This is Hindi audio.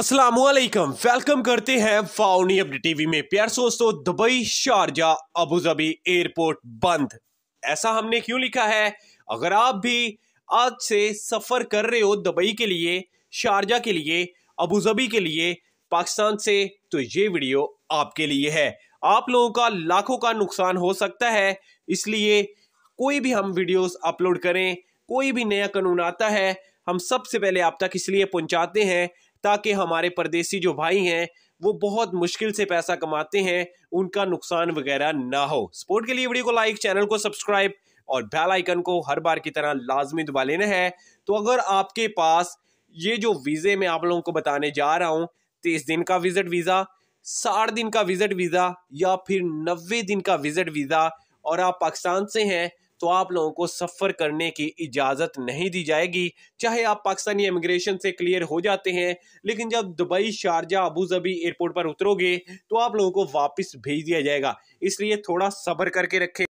असलम वेलकम करते हैं फाउनी अपडेट टीवी में प्यार दोस्तों दुबई शारजा अबूधाबी एयरपोर्ट बंद ऐसा हमने क्यों लिखा है अगर आप भी आज से सफ़र कर रहे हो दुबई के लिए शारजा के लिए अबूधाबी के लिए पाकिस्तान से तो ये वीडियो आपके लिए है आप लोगों का लाखों का नुकसान हो सकता है इसलिए कोई भी हम वीडियोस अपलोड करें कोई भी नया कानून आता है हम सबसे पहले आप तक इसलिए पहुंचाते हैं ताकि हमारे परदेसी जो भाई हैं वो बहुत मुश्किल से पैसा कमाते हैं उनका नुकसान वगैरह ना हो सपोर्ट के लिए वीडियो को लाइक चैनल को सब्सक्राइब और बेल आइकन को हर बार की तरह लाजमी दबा लेना है तो अगर आपके पास ये जो वीज़े मैं आप लोगों को बताने जा रहा हूँ तीस दिन का विजिट वीज़ा साठ दिन का विजिट वीज़ा या फिर नब्बे दिन का विजिट वीज़ा और आप पाकिस्तान से हैं तो आप लोगों को सफ़र करने की इजाज़त नहीं दी जाएगी चाहे आप पाकिस्तानी इमिग्रेशन से क्लियर हो जाते हैं लेकिन जब दुबई शारजा अबू जबी एयरपोर्ट पर उतरोगे तो आप लोगों को वापस भेज दिया जाएगा इसलिए थोड़ा सब्र करके रखें